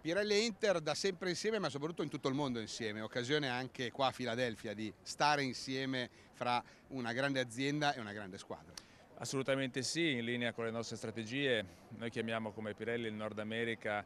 Pirelli e Inter da sempre insieme ma soprattutto in tutto il mondo insieme, occasione anche qua a Filadelfia di stare insieme fra una grande azienda e una grande squadra. Assolutamente sì, in linea con le nostre strategie, noi chiamiamo come Pirelli il Nord America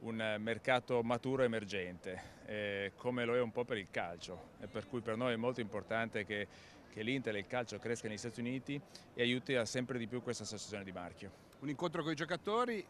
un mercato maturo emergente, eh, come lo è un po' per il calcio, e per cui per noi è molto importante che, che l'Inter e il calcio cresca negli Stati Uniti e aiuti a sempre di più questa associazione di marchio. Un incontro con i giocatori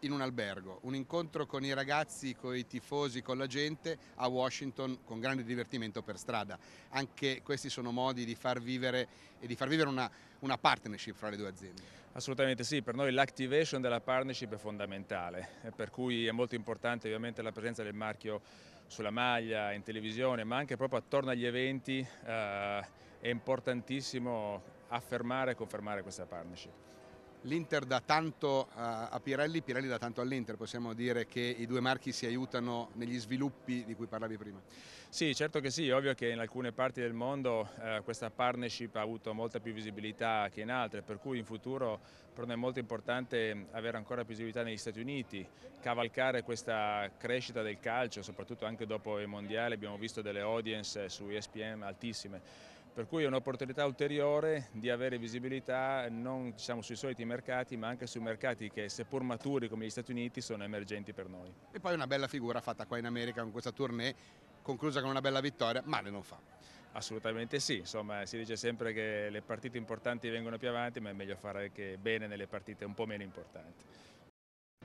in un albergo, un incontro con i ragazzi, con i tifosi, con la gente a Washington con grande divertimento per strada. Anche questi sono modi di far vivere e di far vivere una, una partnership fra le due aziende. Assolutamente sì, per noi l'activation della partnership è fondamentale, eh, per cui è molto importante ovviamente la presenza del marchio sulla maglia, in televisione, ma anche proprio attorno agli eventi eh, è importantissimo affermare e confermare questa partnership. L'Inter dà tanto a Pirelli, Pirelli dà tanto all'Inter, possiamo dire che i due marchi si aiutano negli sviluppi di cui parlavi prima. Sì, certo che sì, ovvio che in alcune parti del mondo eh, questa partnership ha avuto molta più visibilità che in altre, per cui in futuro per noi è molto importante avere ancora più visibilità negli Stati Uniti, cavalcare questa crescita del calcio, soprattutto anche dopo i mondiali, abbiamo visto delle audience su ESPN altissime per cui è un'opportunità ulteriore di avere visibilità non diciamo, sui soliti mercati ma anche sui mercati che seppur maturi come gli Stati Uniti sono emergenti per noi. E poi una bella figura fatta qua in America con questa tournée, conclusa con una bella vittoria, male non fa. Assolutamente sì, insomma si dice sempre che le partite importanti vengono più avanti ma è meglio fare anche bene nelle partite un po' meno importanti.